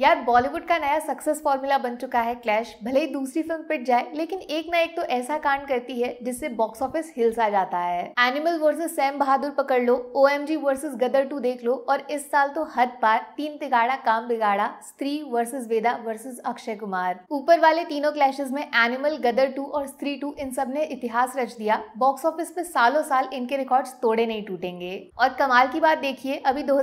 यार बॉलीवुड का नया सक्सेस फॉर्मूला बन चुका है क्लैश भले ही दूसरी फिल्म पिट जाए लेकिन एक ना एक तो ऐसा कांड करती है जिससे बॉक्स ऑफिस आ जाता है एनिमल वर्सेस सैम बहादुर पकड़ लो O M G versus Gadar two देख लो और इस साल तो हद पार तीन तिगाड़ा काम बिगाड़ा स्त्री वर्सेज वेदा वर्सेज अक्षय कुमार ऊपर वाले तीनों क्लैशेज में एनिमल गदर टू और स्त्री टू इन सब ने इतिहास रच दिया बॉक्स ऑफिस पे सालों साल इनके रिकॉर्ड तोड़े नहीं टूटेंगे और कमाल की बात देखिए अभी दो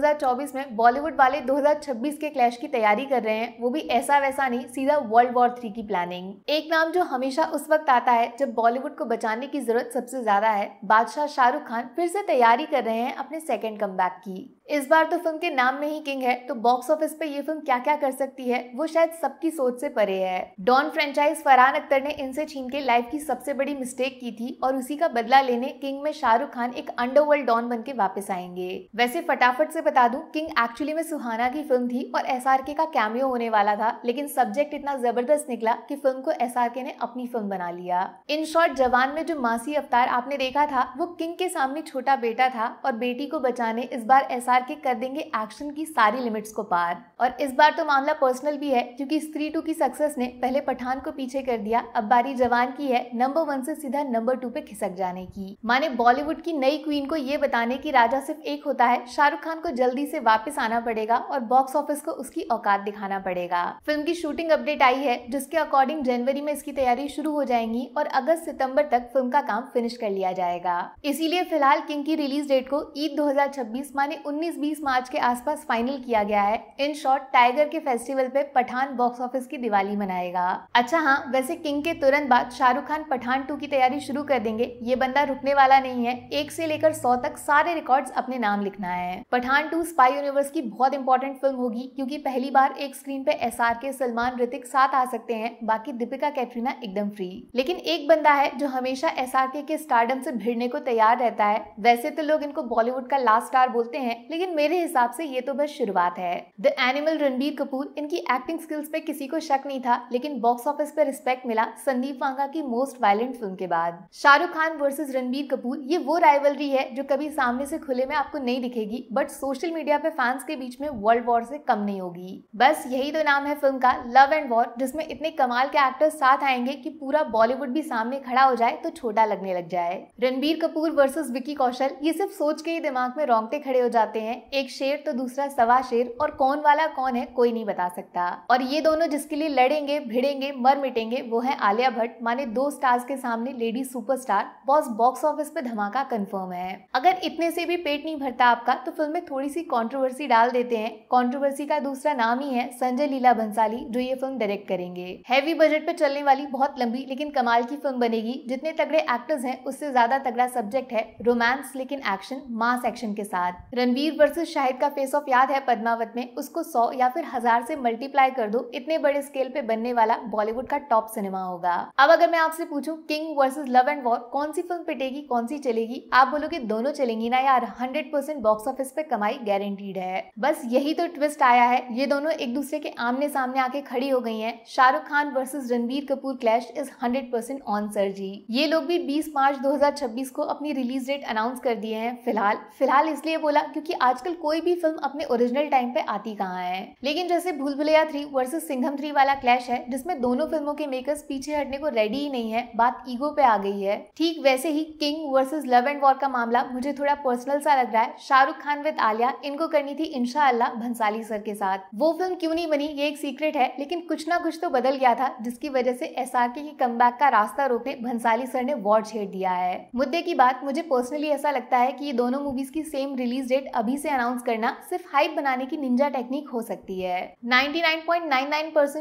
में बॉलीवुड वाले दो के क्लैश की तैयारी तैयारी कर रहे हैं वो भी ऐसा वैसा नहीं सीधा वर्ल्ड वॉर थ्री की प्लानिंग एक नाम जो हमेशा उस वक्त आता है जब बॉलीवुड को बचाने की जरूरत सबसे ज्यादा है बादशाह शाहरुख खान फिर से तैयारी कर रहे हैं अपने सेकेंड कम की इस बार तो फिल्म के नाम में ही किंग है तो बॉक्स ऑफिस पे ये फिल्म क्या क्या कर सकती है वो शायद सबकी सोच से परे है डॉन फ्रेंचाइज फरहान अख्तर ने इनसे छीन के लाइफ की सबसे बड़ी मिस्टेक की थी और उसी का बदला लेने किंग में शाहरुख खान एक अंडरवर्ल्ड डॉन बन के वापस आएंगे वैसे फटाफट से बता दूं किंग एक्चुअली में सुहाना की फिल्म थी और एस का कैमियो होने वाला था लेकिन सब्जेक्ट इतना जबरदस्त निकला कि फिल्म को एस ने अपनी फिल्म बना लिया इन शॉर्ट जवान में जो मासी अवतार आपने देखा था वो किंग के सामने छोटा बेटा था और बेटी को बचाने इस बार एस के कर देंगे एक्शन की सारी लिमिट्स को पार और इस बार तो मामला पर्सनल भी है क्योंकि स्त्री टू की सक्सेस ने पहले पठान को पीछे कर दिया अब बारी जवान की है नंबर वन से सीधा नंबर टू पे खिसक जाने की माने बॉलीवुड की नई क्वीन को ये बताने की राजा सिर्फ एक होता है शाहरुख खान को जल्दी से वापस आना पड़ेगा और बॉक्स ऑफिस को उसकी औकात बाद दिखाना पड़ेगा फिल्म की शूटिंग अपडेट आई है जिसके अकॉर्डिंग जनवरी में इसकी तैयारी शुरू हो जाएंगी और अगस्त सितंबर तक फिल्म का काम फिनिश कर लिया जाएगा इसीलिए फिलहाल किंग की रिलीज डेट को ईद 2026 माने 19 बीस मार्च के आसपास फाइनल किया गया है इन शॉर्ट टाइगर के फेस्टिवल पे पठान बॉक्स ऑफिस की दिवाली मनाएगा अच्छा हाँ वैसे किंग के तुरंत बाद शाहरुख खान पठान टू की तैयारी शुरू कर देंगे ये बंदा रुकने वाला नहीं है एक से लेकर सौ तक सारे रिकॉर्ड अपने नाम लिखना है पठान टू स्पाई यूनिवर्स की बहुत इंपॉर्टेंट फिल्म होगी क्यूँकी पहली बार बार एक स्क्रीन पे एस आर के सलमान ऋतिक साथ आ सकते हैं बाकी दीपिका कैटरीना एकदम फ्री लेकिन एक बंदा है जो हमेशा एस आर के, स्टार्डम से भिड़ने को तैयार रहता है वैसे तो लोग इनको बॉलीवुड का लास्ट स्टार बोलते हैं लेकिन मेरे हिसाब से ये तो बस शुरुआत है द एनिमल रणबीर कपूर इनकी एक्टिंग स्किल्स पे किसी को शक नहीं था लेकिन बॉक्स ऑफिस पे रिस्पेक्ट मिला संदीप वांगा की मोस्ट वायलेंट फिल्म के बाद शाहरुख खान वर्सेज रणबीर कपूर ये वो राइवलरी है जो कभी सामने से खुले में आपको नहीं दिखेगी बट सोशल मीडिया पे फैंस के बीच में वर्ल्ड वॉर से कम नहीं होगी बस यही तो नाम है फिल्म का लव एंड वॉर जिसमें इतने कमाल के एक्टर्स साथ आएंगे कि पूरा बॉलीवुड भी सामने खड़ा हो जाए तो छोटा लगने लग जाए रणबीर कपूर वर्सेस विकी कौशल ये सिर्फ सोच के ही दिमाग में रोंगटे खड़े हो जाते हैं एक शेर तो दूसरा सवा शेर और कौन वाला कौन है कोई नहीं बता सकता और ये दोनों जिसके लिए लड़ेंगे भिड़ेंगे मर मिटेंगे वो है आलिया भट्ट माने दो स्टार्स के सामने lady superstar boss box office पे धमाका कंफर्म है अगर इतने से भी पेट नहीं भरता आपका तो फिल्म में थोड़ी सी कॉन्ट्रोवर्सी डाल देते हैं कॉन्ट्रोवर्सी का दूसरा नाम नामी है संजय लीला भंसाली जो ये फिल्म डायरेक्ट करेंगे हैवी बजट पे चलने वाली बहुत लंबी लेकिन कमाल की फिल्म बनेगी जितने तगड़े एक्टर्स हैं उससे ज्यादा तगड़ा सब्जेक्ट है रोमांस लेकिन एक्शन मास एक्शन के साथ रणवीर वर्सेज शाहिद का फेस ऑफ याद है पदमावत में उसको सौ या फिर हजार से मल्टीप्लाई कर दो इतने बड़े स्केल पे बनने वाला बॉलीवुड का टॉप सिनेमा होगा अब अगर मैं आपसे पूछूं King versus Love and War कौन सी फिल्म पिटेगी कौन सी चलेगी आप बोलोगे दोनों चलेंगी ना यार हंड्रेड बॉक्स ऑफिस पे कमाई गारंटीड है बस यही तो ट्विस्ट आया है ये दोनों एक दूसरे के आमने सामने आके खड़ी हो गई हैं Shahrukh Khan versus Ranbir Kapoor clash is 100 percent on sir ji ये लोग भी 20 मार्च 2026 को अपनी रिलीज डेट अनाउंस कर दिए हैं फिलहाल फिलहाल इसलिए बोला क्योंकि आजकल कोई भी फिल्म अपने ओरिजिनल टाइम पे आती कहाँ है लेकिन जैसे Bhool Bhulaiyaa three versus Singham three वाला क्लैश है जिसमें दोनों फिल्मों के मेकर्स पीछे हटने को रेडी ही नहीं है बात ईगो पे आ गई है ठीक वैसे ही King versus Love and War का मामला मुझे थोड़ा पर्सनल सा लग रहा है शाहरुख खान विद आलिया इनको करनी थी इनशाला भंसाली सर के साथ वो फिल्म फिल्म क्यों नहीं बनी ये एक सीक्रेट है लेकिन कुछ ना कुछ तो बदल गया था जिसकी वजह से एस आर के बैक का रास्ता रोकने भंसाली सर ने वॉर छेड़ दिया है मुद्दे की बात मुझे पर्सनली ऐसा लगता है की ये दोनों मूवीज की सेम रिलीज डेट अभी से अनाउंस करना सिर्फ हाइप बनाने की निंजा टेक्निक हो सकती है नाइन्टी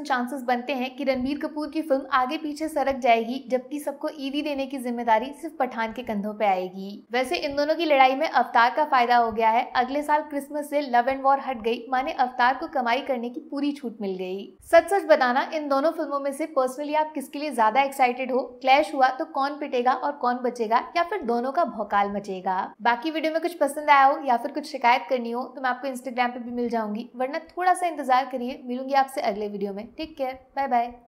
चांसेस बनते हैं की रणबीर कपूर की फिल्म आगे पीछे सरक जाएगी जबकि सबको ईवी e देने की जिम्मेदारी सिर्फ पठान के कंधों पे आएगी वैसे इन दोनों की लड़ाई में अवतार का फायदा हो गया है अगले साल क्रिसमस से लव एंड वॉर हट गई माने अवतार को कमाई कर करने की पूरी छूट मिल गई सच सच बताना इन दोनों फिल्मों में से पर्सनली आप किसके लिए ज्यादा एक्साइटेड हो क्लैश हुआ तो कौन पिटेगा और कौन बचेगा या फिर दोनों का भौकाल मचेगा बाकी वीडियो में कुछ पसंद आया हो या फिर कुछ शिकायत करनी हो तो मैं आपको इंस्टाग्राम पे भी मिल जाऊंगी वरना थोड़ा सा इंतजार करिए मिलूंगी आपसे अगले वीडियो में टेक केयर बाय बाय